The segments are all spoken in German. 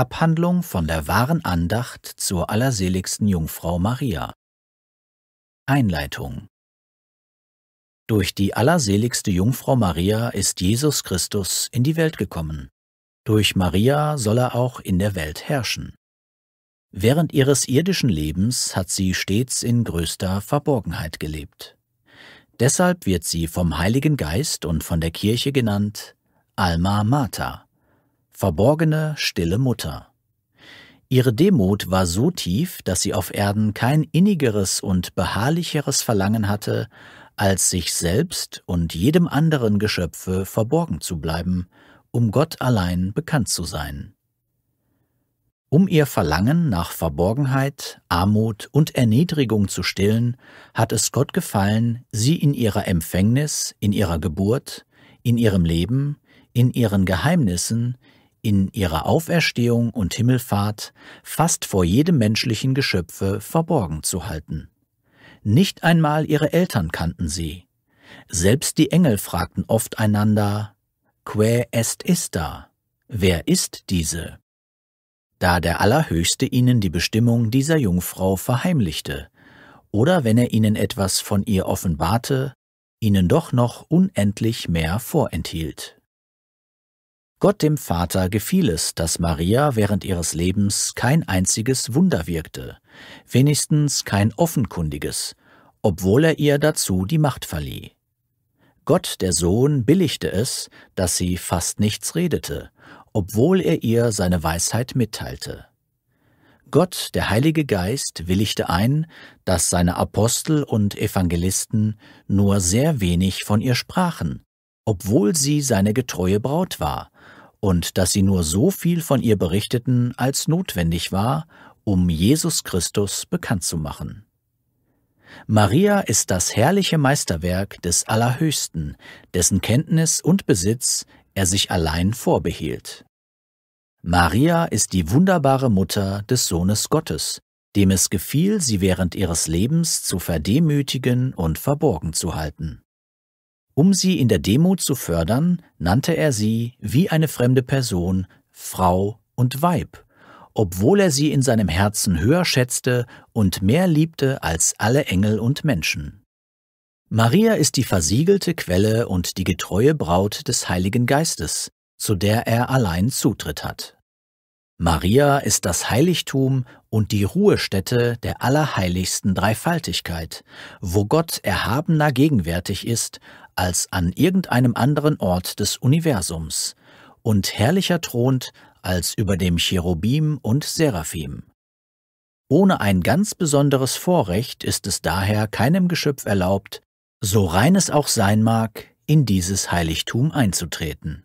Abhandlung von der wahren Andacht zur allerseligsten Jungfrau Maria. Einleitung Durch die allerseligste Jungfrau Maria ist Jesus Christus in die Welt gekommen. Durch Maria soll er auch in der Welt herrschen. Während ihres irdischen Lebens hat sie stets in größter Verborgenheit gelebt. Deshalb wird sie vom Heiligen Geist und von der Kirche genannt Alma Mater, verborgene, stille Mutter. Ihre Demut war so tief, dass sie auf Erden kein innigeres und beharrlicheres Verlangen hatte, als sich selbst und jedem anderen Geschöpfe verborgen zu bleiben, um Gott allein bekannt zu sein. Um ihr Verlangen nach Verborgenheit, Armut und Erniedrigung zu stillen, hat es Gott gefallen, sie in ihrer Empfängnis, in ihrer Geburt, in ihrem Leben, in ihren Geheimnissen, in ihrer Auferstehung und Himmelfahrt fast vor jedem menschlichen Geschöpfe verborgen zu halten. Nicht einmal ihre Eltern kannten sie. Selbst die Engel fragten oft einander, Quae est ista? Wer ist diese? Da der Allerhöchste ihnen die Bestimmung dieser Jungfrau verheimlichte, oder wenn er ihnen etwas von ihr offenbarte, ihnen doch noch unendlich mehr vorenthielt. Gott dem Vater gefiel es, dass Maria während ihres Lebens kein einziges Wunder wirkte, wenigstens kein offenkundiges, obwohl er ihr dazu die Macht verlieh. Gott der Sohn billigte es, dass sie fast nichts redete, obwohl er ihr seine Weisheit mitteilte. Gott, der Heilige Geist, willigte ein, dass seine Apostel und Evangelisten nur sehr wenig von ihr sprachen, obwohl sie seine getreue Braut war und dass sie nur so viel von ihr berichteten, als notwendig war, um Jesus Christus bekannt zu machen. Maria ist das herrliche Meisterwerk des Allerhöchsten, dessen Kenntnis und Besitz er sich allein vorbehielt. Maria ist die wunderbare Mutter des Sohnes Gottes, dem es gefiel, sie während ihres Lebens zu verdemütigen und verborgen zu halten. Um sie in der Demut zu fördern, nannte er sie, wie eine fremde Person, Frau und Weib, obwohl er sie in seinem Herzen höher schätzte und mehr liebte als alle Engel und Menschen. Maria ist die versiegelte Quelle und die getreue Braut des Heiligen Geistes, zu der er allein Zutritt hat. Maria ist das Heiligtum und die Ruhestätte der allerheiligsten Dreifaltigkeit, wo Gott erhabener gegenwärtig ist als an irgendeinem anderen Ort des Universums, und herrlicher thront als über dem Cherubim und Seraphim. Ohne ein ganz besonderes Vorrecht ist es daher keinem Geschöpf erlaubt, so rein es auch sein mag, in dieses Heiligtum einzutreten.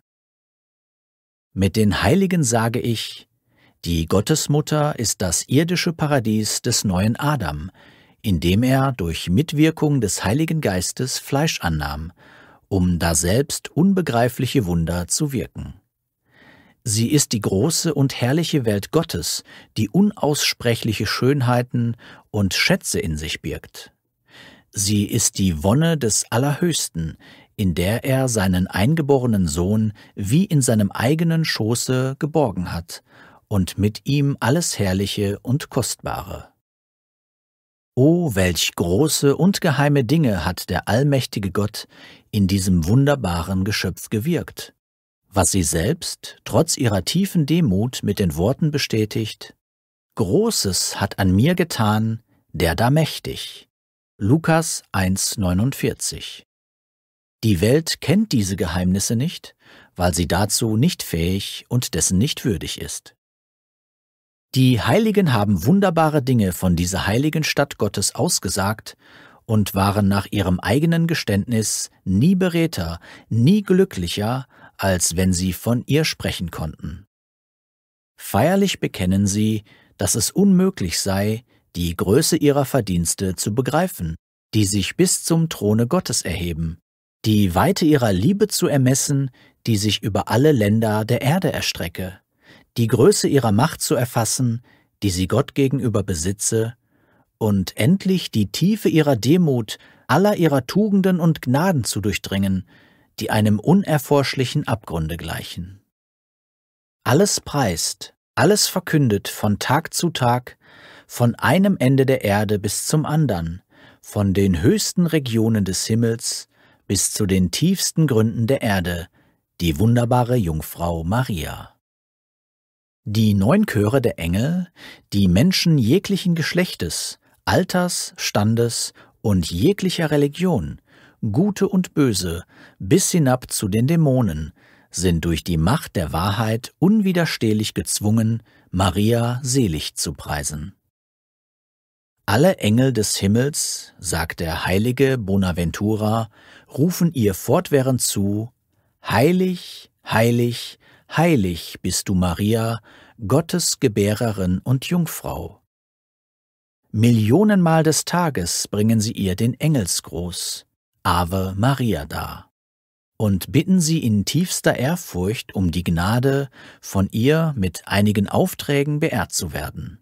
Mit den Heiligen sage ich, die Gottesmutter ist das irdische Paradies des neuen Adam, indem er durch Mitwirkung des Heiligen Geistes Fleisch annahm, um daselbst unbegreifliche Wunder zu wirken. Sie ist die große und herrliche Welt Gottes, die unaussprechliche Schönheiten und Schätze in sich birgt. Sie ist die Wonne des Allerhöchsten, in der er seinen eingeborenen Sohn wie in seinem eigenen Schoße geborgen hat und mit ihm alles Herrliche und Kostbare. O oh, welch große und geheime Dinge hat der allmächtige Gott in diesem wunderbaren Geschöpf gewirkt, was sie selbst, trotz ihrer tiefen Demut, mit den Worten bestätigt, Großes hat an mir getan, der da mächtig. Lukas 1,49 Die Welt kennt diese Geheimnisse nicht, weil sie dazu nicht fähig und dessen nicht würdig ist. Die Heiligen haben wunderbare Dinge von dieser heiligen Stadt Gottes ausgesagt und waren nach ihrem eigenen Geständnis nie beredter, nie glücklicher, als wenn sie von ihr sprechen konnten. Feierlich bekennen sie, dass es unmöglich sei, die Größe ihrer Verdienste zu begreifen, die sich bis zum Throne Gottes erheben, die Weite ihrer Liebe zu ermessen, die sich über alle Länder der Erde erstrecke, die Größe ihrer Macht zu erfassen, die sie Gott gegenüber besitze, und endlich die Tiefe ihrer Demut, aller ihrer Tugenden und Gnaden zu durchdringen, die einem unerforschlichen Abgrunde gleichen. Alles preist, alles verkündet von Tag zu Tag, von einem Ende der Erde bis zum andern, von den höchsten Regionen des Himmels bis zu den tiefsten Gründen der Erde, die wunderbare Jungfrau Maria. Die neun Chöre der Engel, die Menschen jeglichen Geschlechtes, Alters, Standes und jeglicher Religion, Gute und Böse, bis hinab zu den Dämonen, sind durch die Macht der Wahrheit unwiderstehlich gezwungen, Maria selig zu preisen. Alle Engel des Himmels, sagt der heilige Bonaventura, rufen ihr fortwährend zu, Heilig, heilig, Heilig bist du, Maria, Gottes Gebärerin und Jungfrau. Millionenmal des Tages bringen sie ihr den Engelsgruß, Ave Maria dar, und bitten sie in tiefster Ehrfurcht um die Gnade, von ihr mit einigen Aufträgen beehrt zu werden.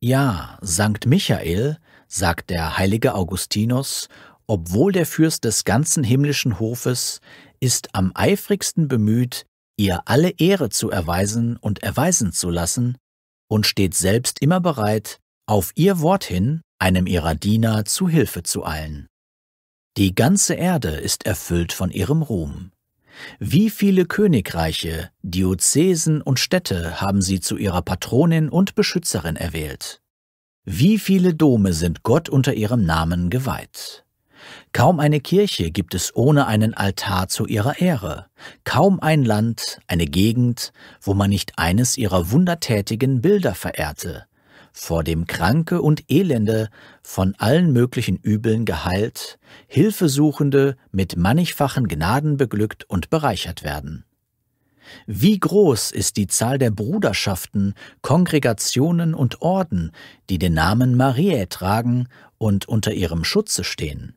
Ja, Sankt Michael, sagt der heilige Augustinus, obwohl der Fürst des ganzen himmlischen Hofes, ist am eifrigsten bemüht, ihr alle Ehre zu erweisen und erweisen zu lassen, und steht selbst immer bereit, auf ihr Wort hin einem ihrer Diener zu Hilfe zu eilen. Die ganze Erde ist erfüllt von ihrem Ruhm. Wie viele Königreiche, Diözesen und Städte haben sie zu ihrer Patronin und Beschützerin erwählt. Wie viele Dome sind Gott unter ihrem Namen geweiht. Kaum eine Kirche gibt es ohne einen Altar zu ihrer Ehre, kaum ein Land, eine Gegend, wo man nicht eines ihrer wundertätigen Bilder verehrte, vor dem Kranke und Elende, von allen möglichen Übeln geheilt, Hilfesuchende mit mannigfachen Gnaden beglückt und bereichert werden. Wie groß ist die Zahl der Bruderschaften, Kongregationen und Orden, die den Namen Mariä tragen und unter ihrem Schutze stehen?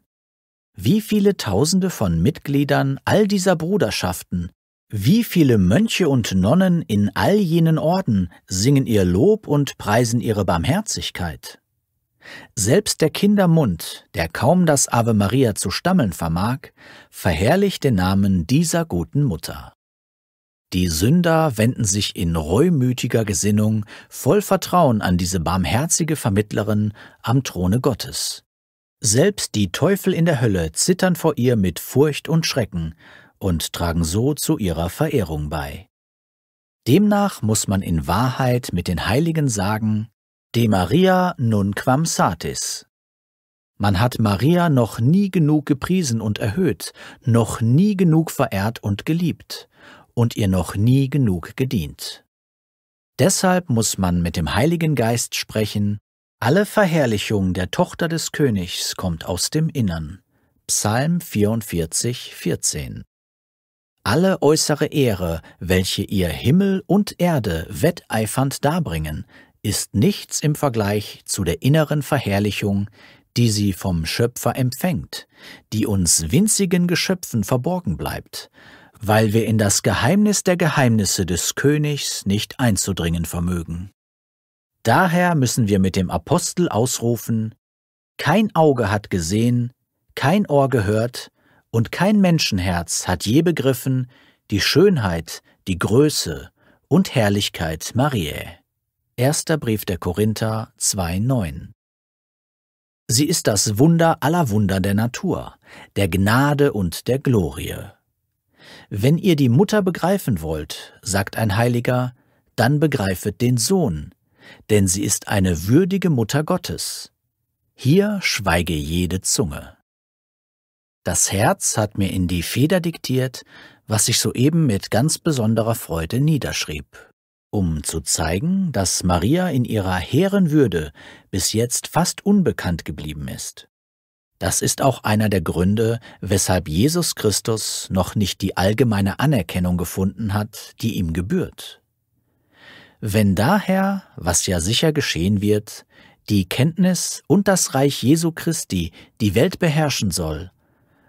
wie viele Tausende von Mitgliedern all dieser Bruderschaften, wie viele Mönche und Nonnen in all jenen Orden singen ihr Lob und preisen ihre Barmherzigkeit. Selbst der Kindermund, der kaum das Ave Maria zu stammeln vermag, verherrlicht den Namen dieser guten Mutter. Die Sünder wenden sich in reumütiger Gesinnung voll Vertrauen an diese barmherzige Vermittlerin am Throne Gottes. Selbst die Teufel in der Hölle zittern vor ihr mit Furcht und Schrecken und tragen so zu ihrer Verehrung bei. Demnach muss man in Wahrheit mit den Heiligen sagen, De Maria nun quam satis. Man hat Maria noch nie genug gepriesen und erhöht, noch nie genug verehrt und geliebt und ihr noch nie genug gedient. Deshalb muss man mit dem Heiligen Geist sprechen, alle Verherrlichung der Tochter des Königs kommt aus dem Innern. Psalm 44, 14. Alle äußere Ehre, welche ihr Himmel und Erde wetteifernd darbringen, ist nichts im Vergleich zu der inneren Verherrlichung, die sie vom Schöpfer empfängt, die uns winzigen Geschöpfen verborgen bleibt, weil wir in das Geheimnis der Geheimnisse des Königs nicht einzudringen vermögen. Daher müssen wir mit dem Apostel ausrufen, Kein Auge hat gesehen, kein Ohr gehört und kein Menschenherz hat je begriffen die Schönheit, die Größe und Herrlichkeit Mariä. Erster Brief der Korinther 2,9 Sie ist das Wunder aller Wunder der Natur, der Gnade und der Glorie. Wenn ihr die Mutter begreifen wollt, sagt ein Heiliger, dann begreifet den Sohn, denn sie ist eine würdige Mutter Gottes. Hier schweige jede Zunge. Das Herz hat mir in die Feder diktiert, was ich soeben mit ganz besonderer Freude niederschrieb, um zu zeigen, dass Maria in ihrer hehren Würde bis jetzt fast unbekannt geblieben ist. Das ist auch einer der Gründe, weshalb Jesus Christus noch nicht die allgemeine Anerkennung gefunden hat, die ihm gebührt. Wenn daher, was ja sicher geschehen wird, die Kenntnis und das Reich Jesu Christi die Welt beherrschen soll,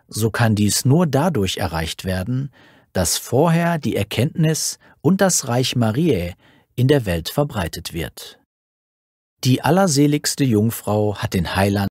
so kann dies nur dadurch erreicht werden, dass vorher die Erkenntnis und das Reich Mariä in der Welt verbreitet wird. Die allerseligste Jungfrau hat den Heiland